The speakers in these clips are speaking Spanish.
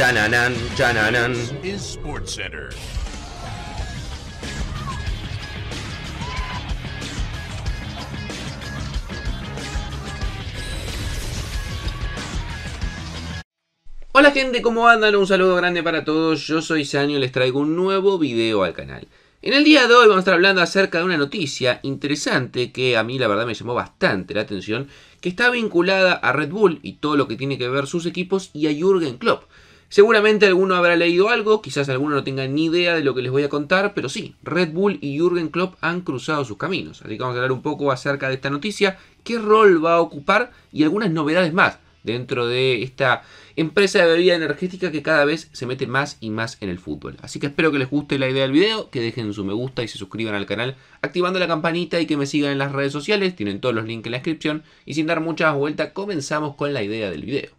Chananan, chananan. Hola gente, ¿cómo andan? Un saludo grande para todos, yo soy Sanyo y les traigo un nuevo video al canal. En el día de hoy vamos a estar hablando acerca de una noticia interesante que a mí la verdad me llamó bastante la atención, que está vinculada a Red Bull y todo lo que tiene que ver sus equipos y a Jürgen Klopp. Seguramente alguno habrá leído algo, quizás alguno no tenga ni idea de lo que les voy a contar, pero sí, Red Bull y Jürgen Klopp han cruzado sus caminos. Así que vamos a hablar un poco acerca de esta noticia, qué rol va a ocupar y algunas novedades más dentro de esta empresa de bebida energética que cada vez se mete más y más en el fútbol. Así que espero que les guste la idea del video, que dejen su me gusta y se suscriban al canal activando la campanita y que me sigan en las redes sociales, tienen todos los links en la descripción y sin dar muchas vueltas comenzamos con la idea del video.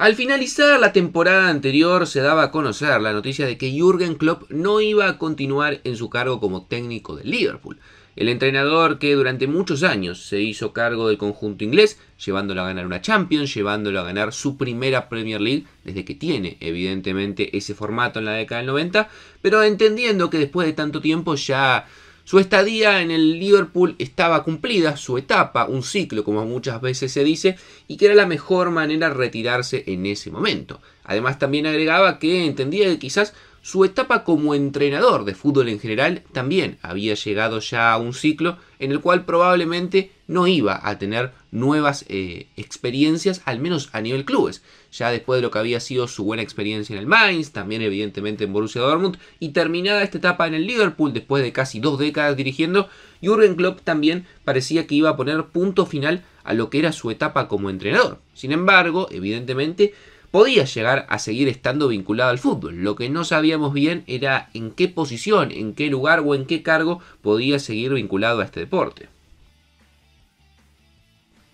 Al finalizar la temporada anterior se daba a conocer la noticia de que Jürgen Klopp no iba a continuar en su cargo como técnico del Liverpool. El entrenador que durante muchos años se hizo cargo del conjunto inglés, llevándolo a ganar una Champions, llevándolo a ganar su primera Premier League, desde que tiene evidentemente ese formato en la década del 90, pero entendiendo que después de tanto tiempo ya su estadía en el Liverpool estaba cumplida, su etapa, un ciclo como muchas veces se dice, y que era la mejor manera de retirarse en ese momento. Además también agregaba que entendía que quizás su etapa como entrenador de fútbol en general también había llegado ya a un ciclo en el cual probablemente no iba a tener nuevas eh, experiencias, al menos a nivel clubes. Ya después de lo que había sido su buena experiencia en el Mainz, también evidentemente en Borussia Dortmund, y terminada esta etapa en el Liverpool después de casi dos décadas dirigiendo, Jürgen Klopp también parecía que iba a poner punto final a lo que era su etapa como entrenador. Sin embargo, evidentemente, podía llegar a seguir estando vinculado al fútbol. Lo que no sabíamos bien era en qué posición, en qué lugar o en qué cargo podía seguir vinculado a este deporte.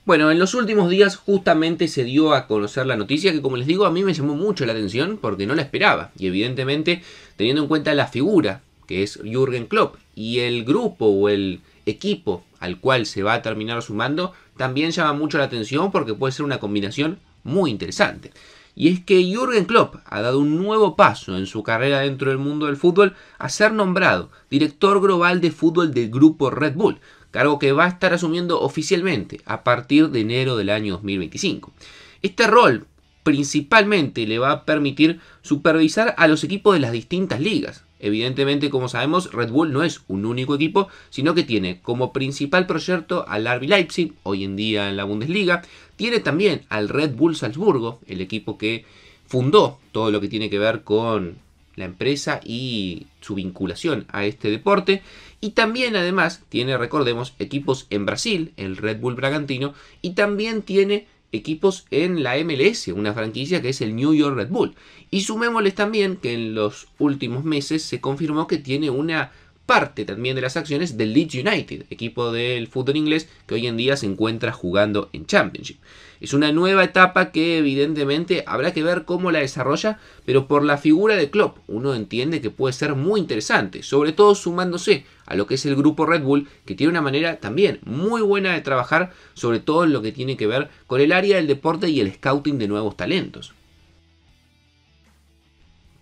Bueno, en los últimos días justamente se dio a conocer la noticia que como les digo a mí me llamó mucho la atención porque no la esperaba y evidentemente teniendo en cuenta la figura que es Jürgen Klopp y el grupo o el equipo al cual se va a terminar sumando también llama mucho la atención porque puede ser una combinación muy interesante y es que Jürgen Klopp ha dado un nuevo paso en su carrera dentro del mundo del fútbol a ser nombrado director global de fútbol del grupo Red Bull, cargo que va a estar asumiendo oficialmente a partir de enero del año 2025. Este rol principalmente le va a permitir supervisar a los equipos de las distintas ligas, Evidentemente, como sabemos, Red Bull no es un único equipo, sino que tiene como principal proyecto al RB Leipzig, hoy en día en la Bundesliga. Tiene también al Red Bull Salzburgo, el equipo que fundó todo lo que tiene que ver con la empresa y su vinculación a este deporte. Y también además tiene, recordemos, equipos en Brasil, el Red Bull Bragantino, y también tiene equipos en la MLS, una franquicia que es el New York Red Bull. Y sumémosles también que en los últimos meses se confirmó que tiene una parte también de las acciones del Leeds United, equipo del fútbol inglés que hoy en día se encuentra jugando en Championship. Es una nueva etapa que evidentemente habrá que ver cómo la desarrolla, pero por la figura de Klopp uno entiende que puede ser muy interesante, sobre todo sumándose a lo que es el grupo Red Bull, que tiene una manera también muy buena de trabajar, sobre todo en lo que tiene que ver con el área del deporte y el scouting de nuevos talentos.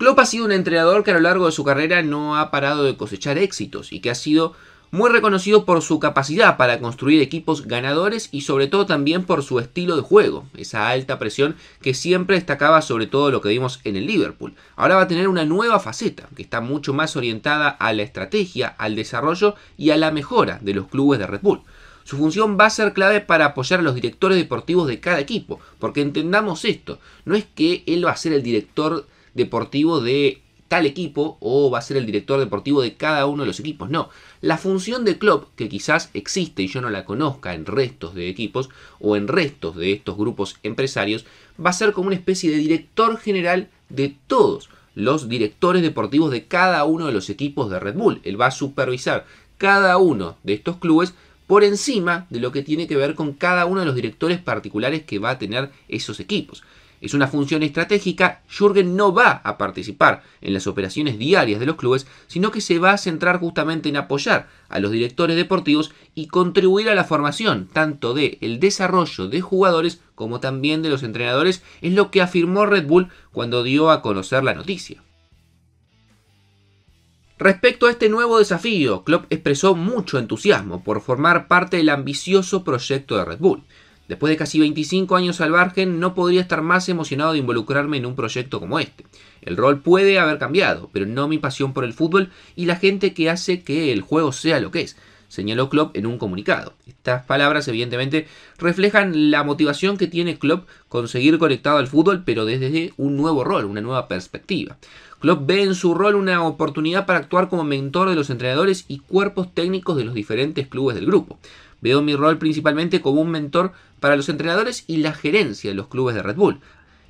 Klopp ha sido un entrenador que a lo largo de su carrera no ha parado de cosechar éxitos y que ha sido muy reconocido por su capacidad para construir equipos ganadores y sobre todo también por su estilo de juego, esa alta presión que siempre destacaba sobre todo lo que vimos en el Liverpool. Ahora va a tener una nueva faceta que está mucho más orientada a la estrategia, al desarrollo y a la mejora de los clubes de Red Bull. Su función va a ser clave para apoyar a los directores deportivos de cada equipo, porque entendamos esto, no es que él va a ser el director deportivo de tal equipo o va a ser el director deportivo de cada uno de los equipos. No, la función de club que quizás existe y yo no la conozca en restos de equipos o en restos de estos grupos empresarios, va a ser como una especie de director general de todos los directores deportivos de cada uno de los equipos de Red Bull. Él va a supervisar cada uno de estos clubes por encima de lo que tiene que ver con cada uno de los directores particulares que va a tener esos equipos. Es una función estratégica, Jürgen no va a participar en las operaciones diarias de los clubes, sino que se va a centrar justamente en apoyar a los directores deportivos y contribuir a la formación tanto de desarrollo de jugadores como también de los entrenadores, es lo que afirmó Red Bull cuando dio a conocer la noticia. Respecto a este nuevo desafío, Klopp expresó mucho entusiasmo por formar parte del ambicioso proyecto de Red Bull. Después de casi 25 años al margen, no podría estar más emocionado de involucrarme en un proyecto como este. El rol puede haber cambiado, pero no mi pasión por el fútbol y la gente que hace que el juego sea lo que es, señaló Klopp en un comunicado. Estas palabras evidentemente reflejan la motivación que tiene Klopp con seguir conectado al fútbol, pero desde un nuevo rol, una nueva perspectiva. Klopp ve en su rol una oportunidad para actuar como mentor de los entrenadores y cuerpos técnicos de los diferentes clubes del grupo. Veo mi rol principalmente como un mentor para los entrenadores y la gerencia de los clubes de Red Bull.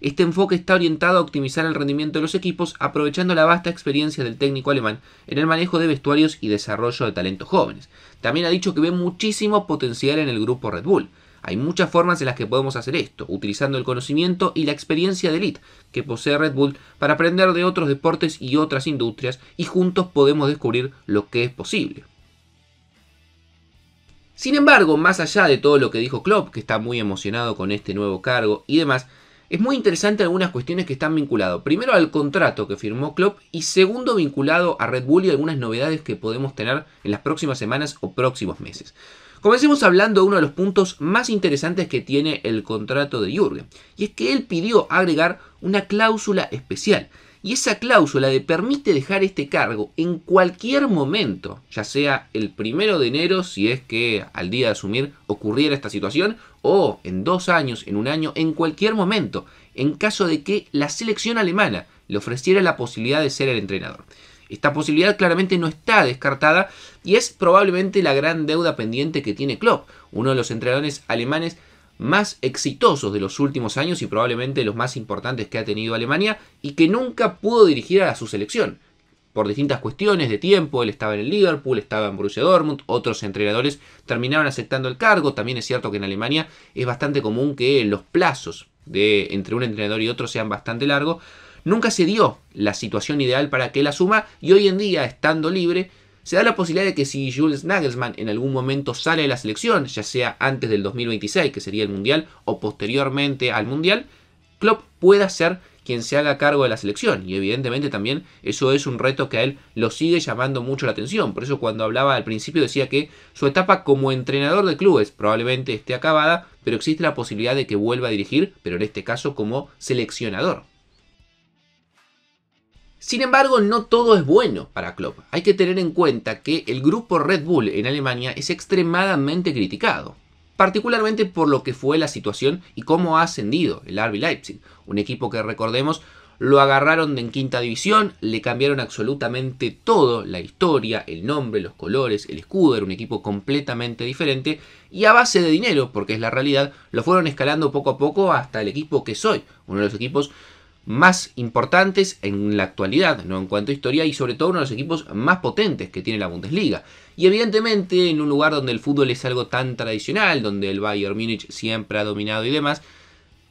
Este enfoque está orientado a optimizar el rendimiento de los equipos aprovechando la vasta experiencia del técnico alemán en el manejo de vestuarios y desarrollo de talentos jóvenes. También ha dicho que ve muchísimo potencial en el grupo Red Bull. Hay muchas formas en las que podemos hacer esto, utilizando el conocimiento y la experiencia de elite que posee Red Bull para aprender de otros deportes y otras industrias y juntos podemos descubrir lo que es posible. Sin embargo, más allá de todo lo que dijo Klopp, que está muy emocionado con este nuevo cargo y demás, es muy interesante algunas cuestiones que están vinculadas. Primero al contrato que firmó Klopp y segundo vinculado a Red Bull y algunas novedades que podemos tener en las próximas semanas o próximos meses. Comencemos hablando de uno de los puntos más interesantes que tiene el contrato de Jürgen, y es que él pidió agregar una cláusula especial y esa cláusula le permite dejar este cargo en cualquier momento, ya sea el primero de enero, si es que al día de asumir ocurriera esta situación, o en dos años, en un año, en cualquier momento, en caso de que la selección alemana le ofreciera la posibilidad de ser el entrenador. Esta posibilidad claramente no está descartada y es probablemente la gran deuda pendiente que tiene Klopp, uno de los entrenadores alemanes más exitosos de los últimos años y probablemente los más importantes que ha tenido Alemania y que nunca pudo dirigir a su selección. Por distintas cuestiones de tiempo, él estaba en el Liverpool, estaba en Borussia Dortmund, otros entrenadores terminaron aceptando el cargo. También es cierto que en Alemania es bastante común que los plazos de entre un entrenador y otro sean bastante largos. Nunca se dio la situación ideal para que la suma y hoy en día, estando libre, se da la posibilidad de que si Jules Nagelsmann en algún momento sale de la selección, ya sea antes del 2026, que sería el Mundial, o posteriormente al Mundial, Klopp pueda ser quien se haga cargo de la selección. Y evidentemente también eso es un reto que a él lo sigue llamando mucho la atención. Por eso cuando hablaba al principio decía que su etapa como entrenador de clubes probablemente esté acabada, pero existe la posibilidad de que vuelva a dirigir, pero en este caso como seleccionador. Sin embargo, no todo es bueno para Klopp. Hay que tener en cuenta que el grupo Red Bull en Alemania es extremadamente criticado, particularmente por lo que fue la situación y cómo ha ascendido el RB Leipzig, un equipo que recordemos lo agarraron en quinta división, le cambiaron absolutamente todo, la historia, el nombre, los colores, el escudo, era un equipo completamente diferente y a base de dinero, porque es la realidad, lo fueron escalando poco a poco hasta el equipo que soy, uno de los equipos más importantes en la actualidad, ¿no? en cuanto a historia, y sobre todo uno de los equipos más potentes que tiene la Bundesliga. Y evidentemente en un lugar donde el fútbol es algo tan tradicional, donde el Bayern Múnich siempre ha dominado y demás,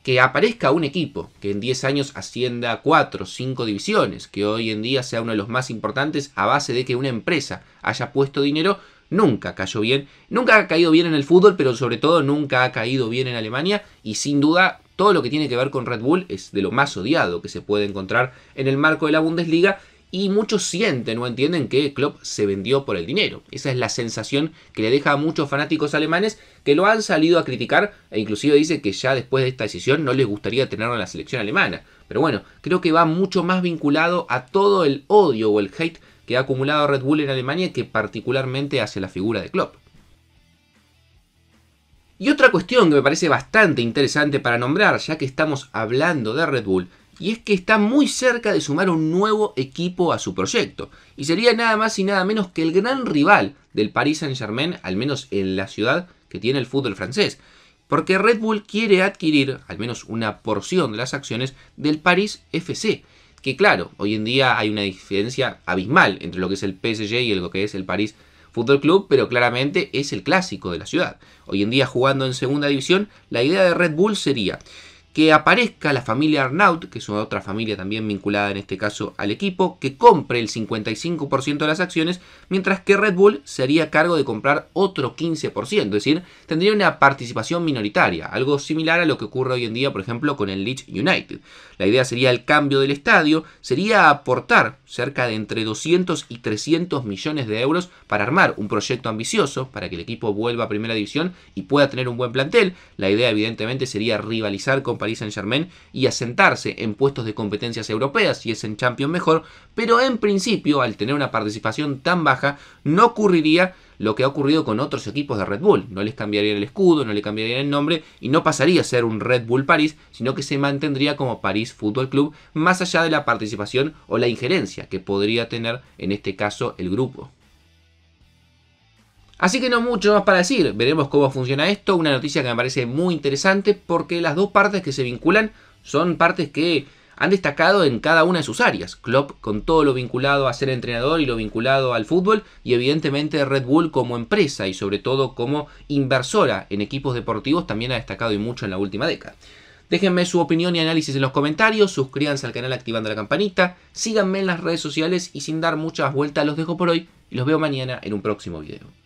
que aparezca un equipo que en 10 años ascienda a 4 o 5 divisiones, que hoy en día sea uno de los más importantes a base de que una empresa haya puesto dinero, nunca cayó bien, nunca ha caído bien en el fútbol, pero sobre todo nunca ha caído bien en Alemania y sin duda todo lo que tiene que ver con Red Bull es de lo más odiado que se puede encontrar en el marco de la Bundesliga y muchos sienten o entienden que Klopp se vendió por el dinero. Esa es la sensación que le deja a muchos fanáticos alemanes que lo han salido a criticar e inclusive dice que ya después de esta decisión no les gustaría tenerlo en la selección alemana. Pero bueno, creo que va mucho más vinculado a todo el odio o el hate que ha acumulado Red Bull en Alemania que particularmente hacia la figura de Klopp. Y otra cuestión que me parece bastante interesante para nombrar, ya que estamos hablando de Red Bull, y es que está muy cerca de sumar un nuevo equipo a su proyecto, y sería nada más y nada menos que el gran rival del Paris Saint-Germain, al menos en la ciudad que tiene el fútbol francés, porque Red Bull quiere adquirir al menos una porción de las acciones del Paris FC, que claro, hoy en día hay una diferencia abismal entre lo que es el PSG y lo que es el Paris Fútbol Club, pero claramente es el clásico de la ciudad. Hoy en día jugando en segunda división, la idea de Red Bull sería que aparezca la familia Arnaut, que es otra familia también vinculada en este caso al equipo, que compre el 55% de las acciones, mientras que Red Bull sería cargo de comprar otro 15%, es decir, tendría una participación minoritaria, algo similar a lo que ocurre hoy en día, por ejemplo, con el Leeds United. La idea sería el cambio del estadio, sería aportar cerca de entre 200 y 300 millones de euros para armar un proyecto ambicioso, para que el equipo vuelva a primera división y pueda tener un buen plantel. La idea evidentemente sería rivalizar con parís Saint Germain y asentarse en puestos de competencias europeas, y es en Champions mejor, pero en principio al tener una participación tan baja no ocurriría lo que ha ocurrido con otros equipos de Red Bull. No les cambiaría el escudo, no le cambiarían el nombre y no pasaría a ser un Red Bull París, sino que se mantendría como París Fútbol Club, más allá de la participación o la injerencia que podría tener en este caso el grupo. Así que no mucho más para decir, veremos cómo funciona esto, una noticia que me parece muy interesante porque las dos partes que se vinculan son partes que han destacado en cada una de sus áreas. Klopp con todo lo vinculado a ser entrenador y lo vinculado al fútbol y evidentemente Red Bull como empresa y sobre todo como inversora en equipos deportivos también ha destacado y mucho en la última década. Déjenme su opinión y análisis en los comentarios, suscríbanse al canal activando la campanita, síganme en las redes sociales y sin dar muchas vueltas los dejo por hoy y los veo mañana en un próximo video.